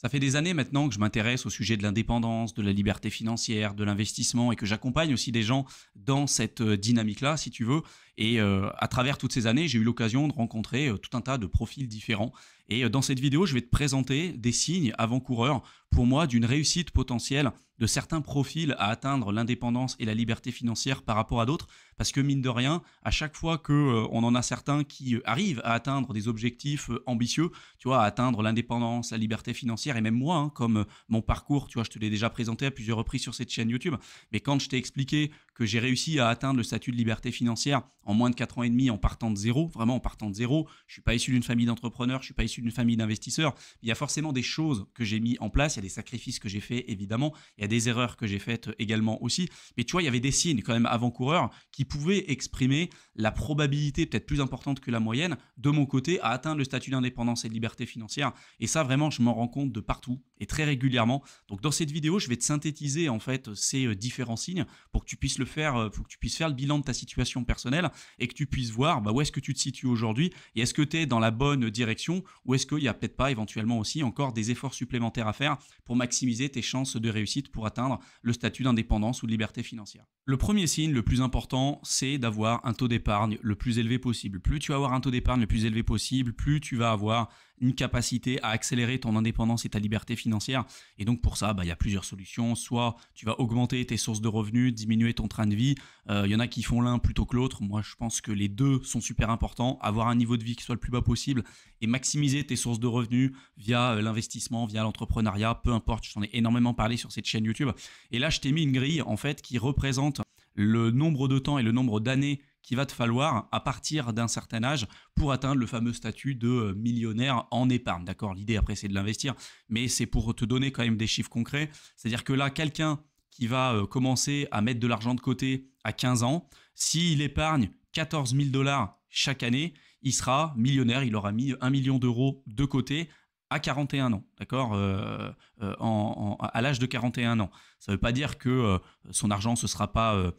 Ça fait des années maintenant que je m'intéresse au sujet de l'indépendance, de la liberté financière, de l'investissement et que j'accompagne aussi des gens dans cette euh, dynamique-là, si tu veux. Et euh, à travers toutes ces années, j'ai eu l'occasion de rencontrer euh, tout un tas de profils différents. Et euh, dans cette vidéo, je vais te présenter des signes avant-coureurs pour moi d'une réussite potentielle de certains profils à atteindre l'indépendance et la liberté financière par rapport à d'autres parce que mine de rien, à chaque fois qu'on en a certains qui arrivent à atteindre des objectifs ambitieux, tu vois, à atteindre l'indépendance, la liberté financière et même moi hein, comme mon parcours, tu vois, je te l'ai déjà présenté à plusieurs reprises sur cette chaîne YouTube, mais quand je t'ai expliqué que j'ai réussi à atteindre le statut de liberté financière en moins de 4 ans et demi en partant de zéro, vraiment en partant de zéro. Je suis pas issu d'une famille d'entrepreneurs, je suis pas issu d'une famille d'investisseurs. Il y a forcément des choses que j'ai mis en place, il y a des sacrifices que j'ai faits évidemment, il y a des erreurs que j'ai faites euh, également aussi. Mais tu vois, il y avait des signes quand même avant-coureurs qui pouvaient exprimer la probabilité peut-être plus importante que la moyenne de mon côté à atteindre le statut d'indépendance et de liberté financière. Et ça vraiment, je m'en rends compte de partout et très régulièrement. Donc dans cette vidéo, je vais te synthétiser en fait ces euh, différents signes pour que tu puisses le faire, euh, pour que tu puisses faire le bilan de ta situation personnelle et que tu puisses voir bah, où est-ce que tu te situes aujourd'hui et est-ce que tu es dans la bonne direction ou est-ce qu'il n'y a peut-être pas éventuellement aussi encore des efforts supplémentaires à faire pour maximiser tes chances de réussite pour atteindre le statut d'indépendance ou de liberté financière. Le premier signe le plus important, c'est d'avoir un taux d'épargne le plus élevé possible. Plus tu vas avoir un taux d'épargne le plus élevé possible, plus tu vas avoir une capacité à accélérer ton indépendance et ta liberté financière. Et donc pour ça, bah, il y a plusieurs solutions. Soit tu vas augmenter tes sources de revenus, diminuer ton train de vie. Euh, il y en a qui font l'un plutôt que l'autre. Moi, je pense que les deux sont super importants. Avoir un niveau de vie qui soit le plus bas possible et maximiser tes sources de revenus via euh, l'investissement, via l'entrepreneuriat, peu importe. Je t'en ai énormément parlé sur cette chaîne YouTube. Et là, je t'ai mis une grille en fait qui représente le nombre de temps et le nombre d'années qu'il va te falloir à partir d'un certain âge pour atteindre le fameux statut de euh, millionnaire en épargne. D'accord L'idée après c'est de l'investir, mais c'est pour te donner quand même des chiffres concrets. C'est-à-dire que là, quelqu'un qui va euh, commencer à mettre de l'argent de côté à 15 ans, s'il épargne 14 000 dollars chaque année, il sera millionnaire, il aura mis 1 million d'euros de côté à 41 ans, d'accord, euh, euh, à l'âge de 41 ans. Ça ne veut pas dire que euh, son argent ne sera pas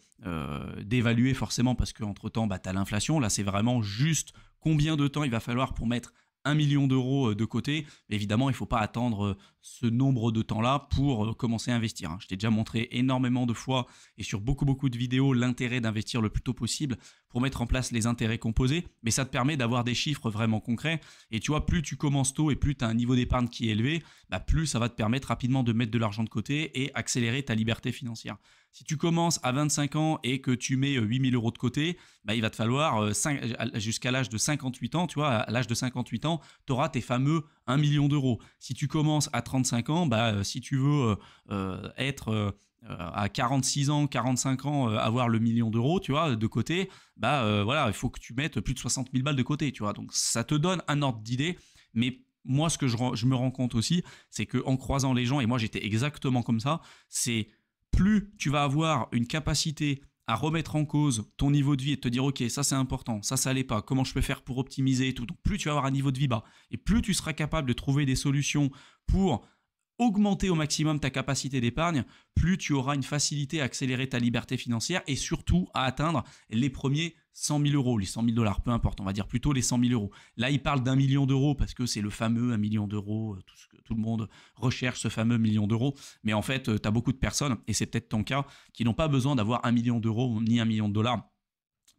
dévalué forcément parce qu'entre-temps, bah, tu as l'inflation. Là, c'est vraiment juste combien de temps il va falloir pour mettre 1 million d'euros euh, de côté. Évidemment, il ne faut pas attendre euh, ce nombre de temps-là pour euh, commencer à investir. Hein. Je t'ai déjà montré énormément de fois et sur beaucoup beaucoup de vidéos l'intérêt d'investir le plus tôt possible pour mettre en place les intérêts composés, mais ça te permet d'avoir des chiffres vraiment concrets. Et tu vois, plus tu commences tôt et plus tu as un niveau d'épargne qui est élevé, bah, plus ça va te permettre rapidement de mettre de l'argent de côté et accélérer ta liberté financière. Si tu commences à 25 ans et que tu mets 8000 euh, euros de côté, bah, il va te falloir euh, jusqu'à l'âge de 58 ans, tu vois, à l'âge de 58 ans, tu auras tes fameux 1 million d'euros. Si tu commences à 35 ans, bah, euh, si tu veux être... à 46 ans, 45 ans, avoir le million d'euros, tu vois, de côté, bah voilà, il faut que tu mettes plus de 60 000 balles de côté, tu vois. Donc ça te donne un ordre d'idée, mais moi ce que je, je me rends compte aussi, c'est qu'en croisant les gens, et moi j'étais exactement comme ça, c'est plus tu vas avoir une capacité à remettre en cause ton niveau de vie et te dire ok ça c'est important, ça ça n'allait pas, comment je peux faire pour optimiser et tout. Donc plus tu vas avoir un niveau de vie bas et plus tu seras capable de trouver des solutions pour augmenter au maximum ta capacité d'épargne, plus tu auras une facilité à accélérer ta liberté financière et surtout à atteindre les premiers 100 000 euros, les 100 000 dollars, peu importe, on va dire plutôt les 100 000 euros. Là, il parle d'un million d'euros parce que c'est le fameux un million d'euros, euh, tout, que, tout le monde recherche ce fameux million d'euros, mais en fait, euh, tu as beaucoup de personnes, et c'est peut-être ton cas, qui n'ont pas besoin d'avoir un million d'euros ni un million de dollars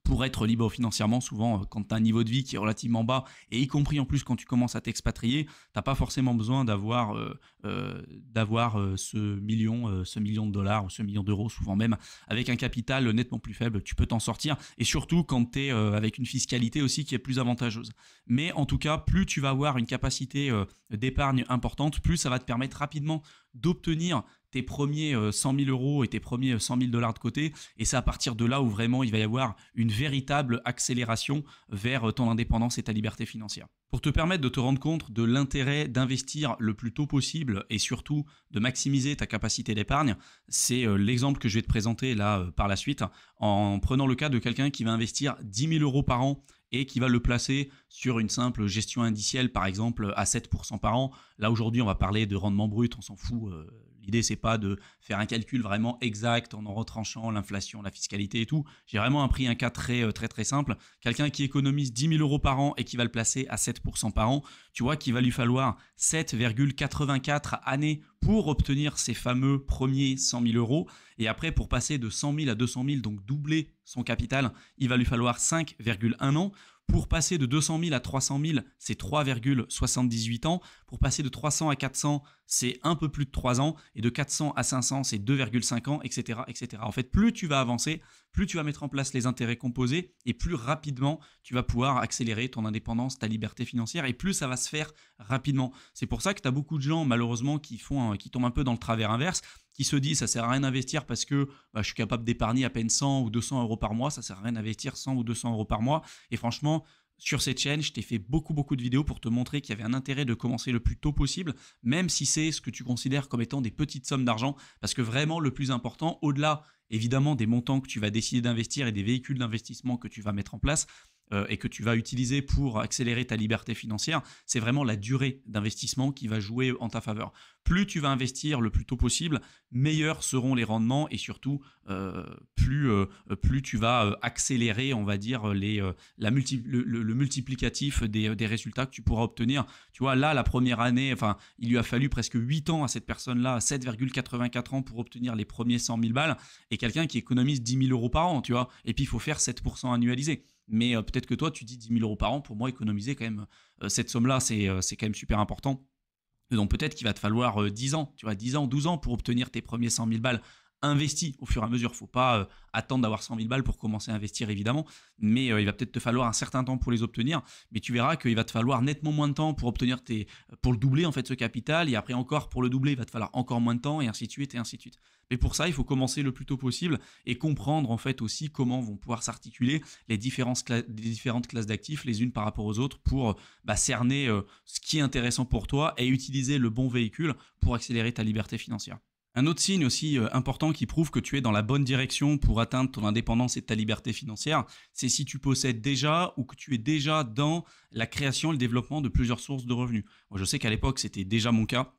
pour être libre financièrement, souvent, euh, quand tu as un niveau de vie qui est relativement bas, et y compris en plus quand tu commences à t'expatrier, tu n'as pas forcément besoin d'avoir euh, euh, ce million, ce million de dollars ou ce million d'euros, souvent même avec un capital nettement plus faible, tu peux t'en sortir. Et surtout quand tu es avec une fiscalité aussi qui est plus avantageuse. Mais en tout cas, plus tu vas avoir une capacité d'épargne importante, plus ça va te permettre rapidement d'obtenir tes premiers 100 euh, 000 euros et tes premiers 100 euh, 000 dollars de côté. Et c'est à partir de là où vraiment il va y avoir une véritable accélération vers euh, ton indépendance et ta liberté financière. Pour te permettre de te rendre compte de l'intérêt d'investir le plus tôt possible et surtout de maximiser ta capacité d'épargne, c'est l'exemple que je vais te présenter là par la suite en prenant le cas de quelqu'un qui va investir 10 000 euros par an et qui va le placer sur une simple gestion indicielle, par exemple à 7% par an. Là aujourd'hui, on va parler de rendement brut, on s'en fout, L'idée, c'est pas de faire un calcul vraiment exact en en retranchant l'inflation, la fiscalité et tout. J'ai vraiment pris un cas très, euh, très, très simple. Quelqu'un qui économise 10 000 euros par an et qui va le placer à 7% par an, tu vois qu'il va lui falloir 7,84 années pour obtenir ces fameux premiers 100 000 euros. Et après, pour passer de 100 000 à 200 000, donc doubler son capital, il va lui falloir 5,1 ans. Pour passer de 200 000 à 300 000, c'est 3,78 ans. Pour passer de 300 à 400, c'est un peu plus de 3 ans. Et de 400 à 500, c'est 2,5 ans, etc., etc. En fait, plus tu vas avancer, plus tu vas mettre en place les intérêts composés et plus rapidement tu vas pouvoir accélérer ton indépendance, ta liberté financière et plus ça va se faire rapidement. C'est pour ça que tu as beaucoup de gens, malheureusement, qui, font, qui tombent un peu dans le travers inverse qui se dit ça sert à rien d'investir parce que bah, je suis capable d'épargner à peine 100 ou 200 euros par mois, ça sert à rien d'investir 100 ou 200 euros par mois. Et franchement, sur cette chaîne, je t'ai fait beaucoup beaucoup de vidéos pour te montrer qu'il y avait un intérêt de commencer le plus tôt possible, même si c'est ce que tu considères comme étant des petites sommes d'argent, parce que vraiment le plus important, au-delà évidemment des montants que tu vas décider d'investir et des véhicules d'investissement que tu vas mettre en place, euh, et que tu vas utiliser pour accélérer ta liberté financière, c'est vraiment la durée d'investissement qui va jouer en ta faveur. Plus tu vas investir le plus tôt possible, meilleurs seront les rendements et surtout euh, plus, euh, plus tu vas accélérer, on va dire, les, la le, multiplicatif des, résultats que tu pourras obtenir. Tu vois, là, la première année, enfin, il lui a fallu presque 8 ans à cette personne-là, 7,84 ans pour obtenir les premiers 100 000 balles et quelqu'un qui économise 10 000 euros par an, tu vois. Et puis, il faut faire 7% annualisé. Mais euh, peut-être que toi, tu dis 10 000 euros par an. Pour moi, économiser quand même euh, cette somme-là, euh, c'est quand même super important. Donc peut-être qu'il va te falloir 10 ans, tu vois, 10 ans, 12 ans pour obtenir tes premiers 100 000 balles investi au fur et à mesure. Faut pas euh, attendre d'avoir 100 000 balles pour commencer à investir, évidemment. Mais euh, il va peut-être te falloir un certain temps pour les obtenir. Mais tu verras qu'il va te falloir nettement moins de temps pour obtenir tes, euh, pour le doubler, en fait, ce capital. Et après encore, pour le doubler, il va te falloir encore moins de temps et ainsi de suite et ainsi de suite. Mais pour ça, il faut commencer le plus tôt possible et comprendre, en fait, aussi comment vont pouvoir s'articuler les, différentes classes, différentes classes d'actifs les unes par rapport aux autres pour bah, cerner ce qui est intéressant pour toi et utiliser le bon véhicule pour accélérer ta liberté financière. Un autre signe aussi euh, important qui prouve que tu es dans la bonne direction pour atteindre ton indépendance et ta liberté financière, c'est si tu possèdes déjà ou que tu es déjà dans la création et le développement de plusieurs sources de revenus. je sais qu'à l'époque, c'était déjà mon cas.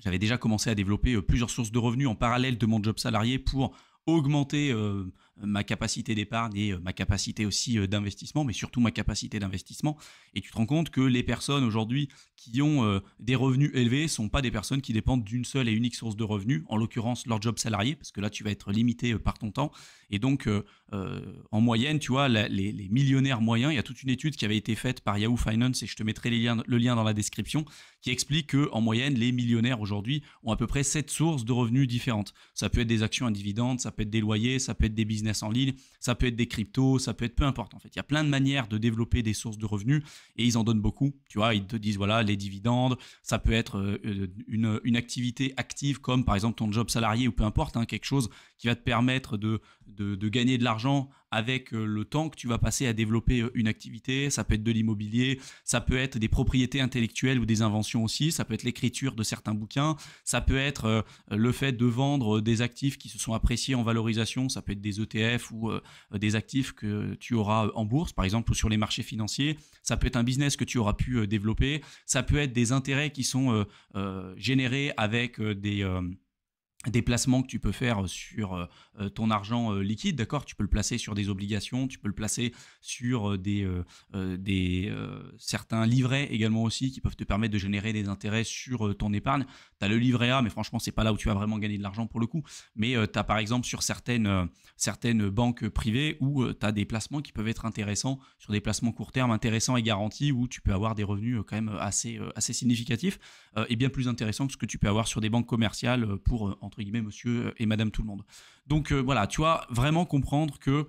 J'avais déjà commencé à développer euh, plusieurs sources de revenus en parallèle de mon job salarié pour augmenter euh, ma capacité d'épargne et euh, ma capacité aussi euh, d'investissement, mais surtout ma capacité d'investissement. Et tu te rends compte que les personnes aujourd'hui qui ont euh, des revenus élevés sont pas des personnes qui dépendent d'une seule et unique source de revenus, en l'occurrence leur job salarié, parce que là tu vas être limité par ton temps. Et donc en moyenne, tu vois, les, millionnaires moyens, il y a toute une étude qui avait été faite par Yahoo Finance et je te mettrai le lien dans la description, qui explique que en moyenne les millionnaires aujourd'hui ont à peu près sept sources de revenus différentes. Ça peut être des actions à dividendes, ça peut être des loyers, ça peut être des business en ligne, ça peut être des cryptos, ça peut être peu importe en fait. Il y a plein de manières de développer des sources de revenus et ils en donnent beaucoup. Tu vois, ils te disent voilà les dividendes, ça peut être euh, euh, une, activité active comme par exemple ton job salarié ou peu importe, hein, quelque chose qui va te permettre de, de, de gagner de l'argent avec euh, le temps que tu vas passer à développer euh, une activité. Ça peut être de l'immobilier, ça peut être des propriétés intellectuelles ou des inventions aussi, ça peut être l'écriture de certains bouquins, ça peut être euh, le fait de vendre des actifs qui se sont appréciés en valorisation, ça peut être des ETF ou des actifs que tu auras en bourse, par exemple, ou sur les marchés financiers, ça peut être un business que tu auras pu développer, ça peut être des intérêts qui sont générés avec des... Des placements que tu peux faire sur euh, ton argent euh, liquide, d'accord Tu peux le placer sur des obligations, tu peux le placer sur euh, des, certains livrets également aussi qui peuvent te permettre de générer des intérêts sur ton épargne. Tu le livret A, mais franchement, c'est pas là où tu vas vraiment gagner de l'argent pour le coup. Mais euh, tu as par exemple sur certaines, euh, certaines banques privées où euh, tu as des placements qui peuvent être intéressants, sur des placements court terme intéressants et garantis, où tu peux avoir des revenus quand même assez, assez significatifs et bien plus intéressants que ce que tu peux avoir sur des banques commerciales pour, entre guillemets, monsieur et madame tout le monde. Donc voilà, tu vois, vraiment comprendre que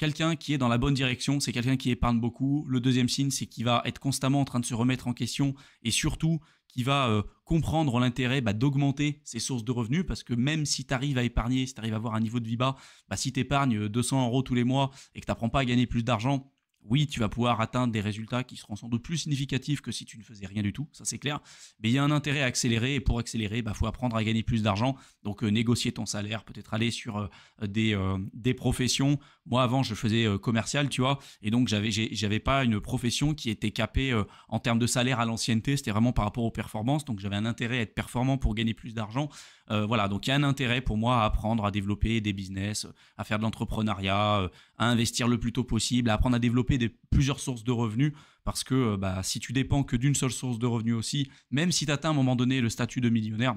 Quelqu'un qui est dans la bonne direction, c'est quelqu'un qui épargne beaucoup. Le deuxième signe, c'est qu'il va être constamment en train de se remettre en question et surtout qui va euh, comprendre l'intérêt bah, d'augmenter ses sources de revenus parce que même si tu arrives à épargner, si tu arrives à avoir un niveau de vie bas, bah, si tu épargnes 200 euh, euros tous les mois et que tu n'apprends pas à gagner plus d'argent, oui, tu vas pouvoir atteindre des résultats qui seront sans doute plus significatifs que si tu ne faisais rien du tout, ça c'est clair. Mais il y a un intérêt à accélérer et pour accélérer, il bah, faut apprendre à gagner plus d'argent. Donc euh, négocier ton salaire, peut-être aller sur euh, des, euh, des professions. Moi avant, je faisais commercial, tu vois, et donc j'avais j'avais pas une profession qui était capée en termes de salaire à l'ancienneté. C'était vraiment par rapport aux performances. Donc j'avais un intérêt à être performant pour gagner plus d'argent. Euh, voilà, donc il y a un intérêt pour moi à apprendre à développer des business, à faire de l'entrepreneuriat, euh, à investir le plus tôt possible, à apprendre à développer plusieurs sources de revenus, parce que euh, bah, si tu dépends que d'une seule source de revenus aussi, même si tu atteins à un moment donné le statut de millionnaire,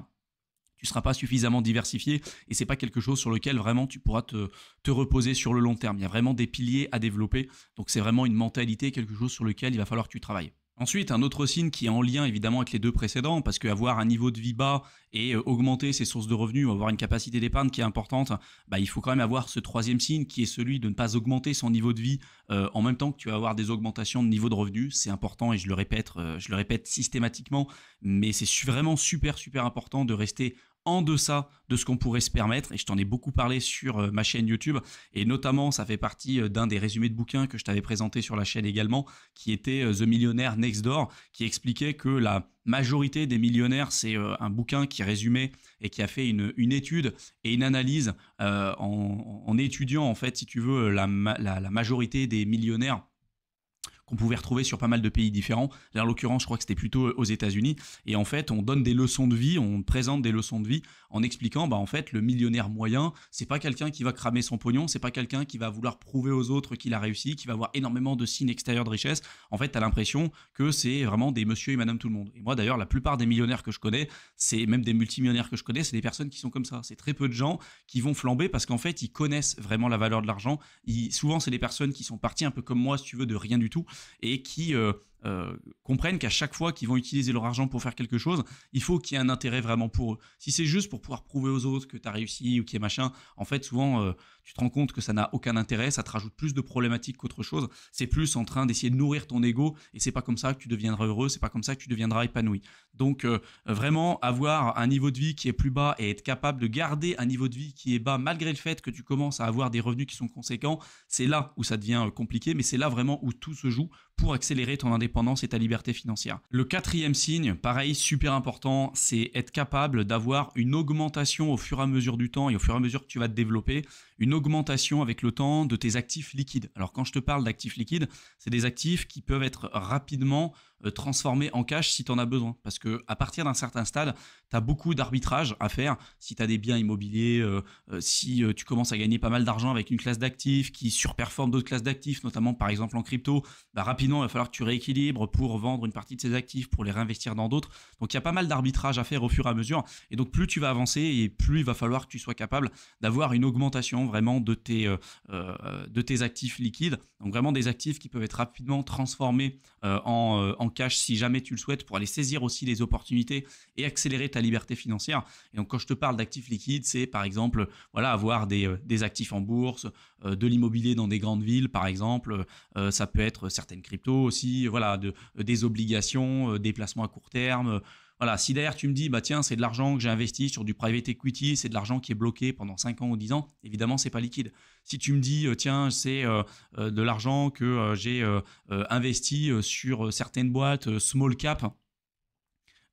tu ne seras pas suffisamment diversifié et c'est pas quelque chose sur lequel vraiment tu pourras te, reposer sur le long terme. Il y a vraiment des piliers à développer, donc c'est vraiment une mentalité, quelque chose sur lequel il va falloir que tu travailles. Ensuite, un autre signe qui est en lien évidemment avec les deux précédents, parce qu'avoir un niveau de vie bas et euh, augmenter ses sources de revenus, avoir une capacité d'épargne qui est importante, bah, il faut quand même avoir ce troisième signe qui est celui de ne pas augmenter son niveau de vie euh, en même temps que tu vas avoir des augmentations de niveau de revenus. C'est important et je le répète, euh, je le répète systématiquement, mais c'est vraiment super super important de rester en deçà de ce qu'on pourrait se permettre. Et je t'en ai beaucoup parlé sur euh, ma chaîne YouTube. Et notamment, ça fait partie euh, d'un des résumés de bouquins que je t'avais présenté sur la chaîne également, qui était euh, The Millionaire Next Door, qui expliquait que la majorité des millionnaires, c'est un bouquin qui résumait et qui a fait une, étude et une analyse en, étudiant, en fait, si tu veux, la majorité des millionnaires qu'on pouvait retrouver sur pas mal de pays différents. Là, en l'occurrence, je crois que c'était plutôt euh, aux États-Unis. Et en fait, on donne des leçons de vie, on présente des leçons de vie en expliquant, bah, en fait, le millionnaire moyen, c'est pas quelqu'un qui va cramer son pognon, c'est pas quelqu'un qui va vouloir prouver aux autres qu'il a réussi, qui va avoir énormément de signes extérieurs de richesse. En fait, tu as l'impression que c'est vraiment des monsieur et madame tout le monde. Et moi, d'ailleurs, la plupart des millionnaires que je connais, c'est même des multimillionnaires que je connais, c'est des personnes qui sont comme ça. C'est très peu de gens qui vont flamber parce qu'en fait, ils connaissent vraiment la valeur de l'argent. Souvent, c'est des personnes qui sont parties un peu comme moi, si tu veux, de rien du tout et qui euh, euh, comprennent qu'à chaque fois qu'ils vont utiliser leur argent pour faire quelque chose, il faut qu'il y ait un intérêt vraiment pour eux. Si c'est juste pour pouvoir prouver aux autres que tu as réussi ou qu'il y a machin, en fait, souvent, euh, tu te rends compte que ça n'a aucun intérêt, ça te rajoute plus de problématiques qu'autre chose. C'est plus en train d'essayer de nourrir ton ego et c'est pas comme ça que tu deviendras heureux, c'est pas comme ça que tu deviendras épanoui. Donc, euh, vraiment, avoir un niveau de vie qui est plus bas et être capable de garder un niveau de vie qui est bas malgré le fait que tu commences à avoir des revenus qui sont conséquents, c'est là où ça devient compliqué, mais c'est là vraiment où tout se joue pour accélérer ton indépendance et ta liberté financière. Le quatrième signe, pareil, super important, c'est être capable d'avoir une augmentation au fur et à mesure du temps et au fur et à mesure que tu vas te développer, une augmentation avec le temps de tes actifs liquides. Alors quand je te parle d'actifs liquides, c'est des actifs qui peuvent être rapidement euh, transformés en cash si tu en as besoin. Parce que à partir d'un certain stade, tu as beaucoup d'arbitrage à faire. Si tu as des biens immobiliers, euh, euh, si tu commences à gagner pas mal d'argent avec une classe d'actifs qui surperforme d'autres classes d'actifs, notamment par exemple en crypto, bah, rapidement il va falloir que tu rééquilibres pour vendre une partie de ces actifs, pour les réinvestir dans d'autres. Donc il y a pas mal d'arbitrage à faire au fur et à mesure. Et donc plus tu vas avancer et plus il va falloir que tu sois capable d'avoir une augmentation vraiment de tes, euh, euh, de tes actifs liquides. Donc vraiment des actifs qui peuvent être rapidement transformés euh, en, en, cash si jamais tu le souhaites pour aller saisir aussi les opportunités et accélérer ta liberté financière. Et donc quand je te parle d'actifs liquides, c'est par exemple voilà avoir des, des actifs en bourse, de l'immobilier dans des grandes villes par exemple. ça peut être certaines cryptos aussi, voilà de, des obligations, des placements à court terme. Voilà, si derrière tu me dis, bah tiens, c'est de l'argent que j'ai investi sur du private equity, c'est de l'argent qui est bloqué pendant 5 ans ou 10 ans, évidemment, c'est pas liquide. Si tu me dis, euh, tiens, c'est euh, euh, de l'argent que j'ai investi sur certaines boîtes small cap,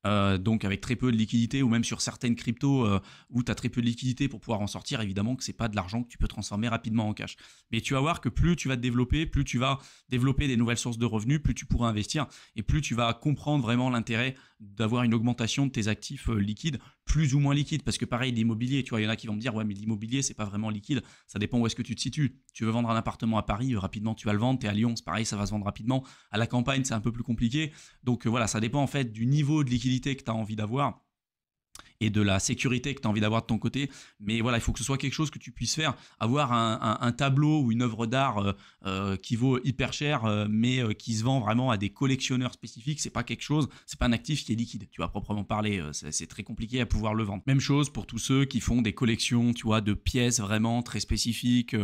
euh, donc avec très peu de liquidité, ou même sur certaines cryptos euh, où tu as très peu de liquidité pour pouvoir en sortir, évidemment que c'est pas de l'argent que tu peux transformer rapidement en cash. Mais tu vas voir que plus tu vas te développer, plus tu vas développer des nouvelles sources de revenus, plus tu pourras investir, et plus tu vas comprendre vraiment l'intérêt d'avoir une augmentation de tes actifs euh, liquides, plus ou moins liquides, parce que pareil, l'immobilier, tu vois, il y en a qui vont me dire, ouais, mais l'immobilier, c'est pas vraiment liquide, ça dépend où est-ce que tu te situes. Tu veux vendre un appartement à Paris, rapidement, tu vas le vendre, tu es à Lyon, c'est pareil, ça va se vendre rapidement, à la campagne, c'est un peu plus compliqué. Donc voilà, ça dépend en fait du niveau de liquidité que tu as envie d'avoir et de la sécurité que tu as envie d'avoir de ton côté. Mais voilà, il faut que ce soit quelque chose que tu puisses faire. Avoir un, tableau ou une œuvre d'art euh, euh, qui vaut hyper cher, euh, mais qui se vend vraiment à des collectionneurs spécifiques, c'est pas quelque chose, c'est pas un actif qui est liquide, tu vois, proprement parler. c'est très compliqué à pouvoir le vendre. Même chose pour tous ceux qui font des collections, tu vois, de pièces vraiment très spécifiques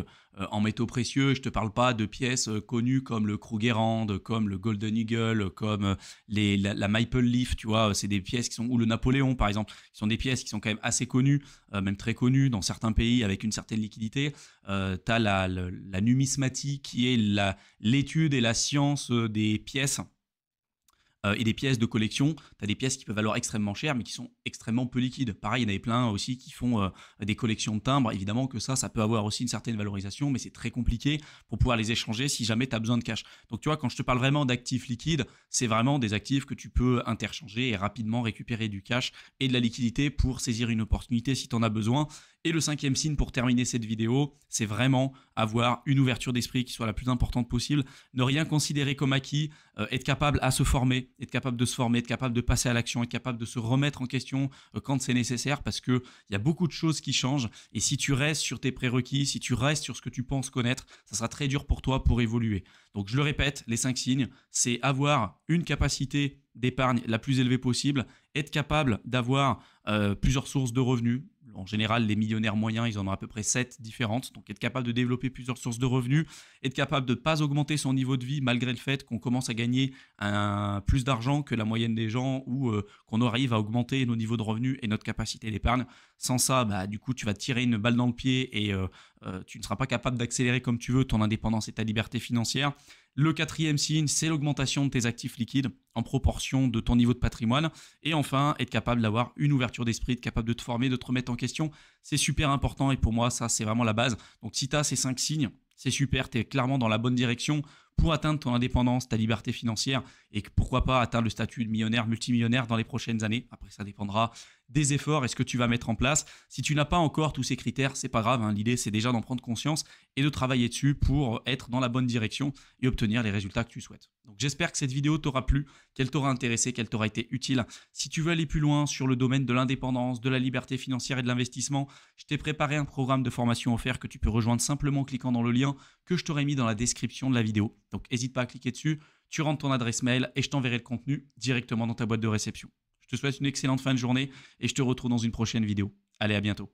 en métaux précieux. Je te parle pas de pièces connues comme le Krugerrand, comme le Golden Eagle, comme les, la, Maple Leaf, tu vois. C'est des pièces qui sont, ou le Napoléon, par exemple, qui sont des pièces qui sont quand même assez connues, euh, même très connues dans certains pays avec une certaine liquidité. Euh, tu as la, la numismatique qui est l'étude et la science euh, des pièces euh, et des pièces de collection, tu as des pièces qui peuvent valoir extrêmement cher, mais qui sont extrêmement peu liquides. Pareil, il y en avait plein aussi qui font euh, des collections de timbres. Évidemment que ça, ça peut avoir aussi une certaine valorisation, mais c'est très compliqué pour pouvoir les échanger si jamais tu as besoin de cash. Donc, tu vois, quand je te parle vraiment d'actifs liquides, c'est vraiment des actifs que tu peux interchanger et rapidement récupérer du cash et de la liquidité pour saisir une opportunité si tu en as besoin. Et le cinquième signe pour terminer cette vidéo, c'est vraiment avoir une ouverture d'esprit qui soit la plus importante possible, ne rien considérer comme acquis, euh, être capable à se former, être capable de se former, être capable de passer à l'action, être capable de se remettre en question euh, quand c'est nécessaire, parce que il y a beaucoup de choses qui changent. Et si tu restes sur tes prérequis, si tu restes sur ce que tu penses connaître, ça sera très dur pour toi pour évoluer. Donc je le répète, les cinq signes, c'est avoir une capacité d'épargne la plus élevée possible, être capable d'avoir euh, plusieurs sources de revenus. En général, les millionnaires moyens, ils en ont à peu près 7 différentes. Donc, être capable de développer plusieurs sources de revenus, être capable de ne pas augmenter son niveau de vie malgré le fait qu'on commence à gagner un, plus d'argent que la moyenne des gens ou euh, qu'on arrive à augmenter nos niveaux de revenus et notre capacité d'épargne. Sans ça, bah, du coup, tu vas tirer une balle dans le pied et euh, tu ne seras pas capable d'accélérer comme tu veux ton indépendance et ta liberté financière. Le quatrième signe, c'est l'augmentation de tes actifs liquides en proportion de ton niveau de patrimoine. Et enfin, être capable d'avoir une ouverture d'esprit, de capable de te former, de te remettre en question, c'est super important et pour moi, ça, c'est vraiment la base. Donc si tu as ces cinq signes, c'est super, tu es clairement dans la bonne direction pour atteindre ton indépendance, ta liberté financière et pourquoi pas atteindre le statut de millionnaire, multimillionnaire dans les prochaines années. Après, ça dépendra des efforts Est-ce que tu vas mettre en place Si tu n'as pas encore tous ces critères, c'est pas grave. Hein. L'idée, c'est déjà d'en prendre conscience et de travailler dessus pour être dans la bonne direction et obtenir les résultats que tu souhaites. Donc, j'espère que cette vidéo t'aura plu, qu'elle t'aura intéressé, qu'elle t'aura été utile. Si tu veux aller plus loin sur le domaine de l'indépendance, de la liberté financière et de l'investissement, je t'ai préparé un programme de formation offert que tu peux rejoindre simplement en cliquant dans le lien que je t'aurais mis dans la description de la vidéo. Donc, n'hésite pas à cliquer dessus. Tu rentres ton adresse mail et je t'enverrai le contenu directement dans ta boîte de réception. Je te souhaite une excellente fin de journée et je te retrouve dans une prochaine vidéo. Allez, à bientôt.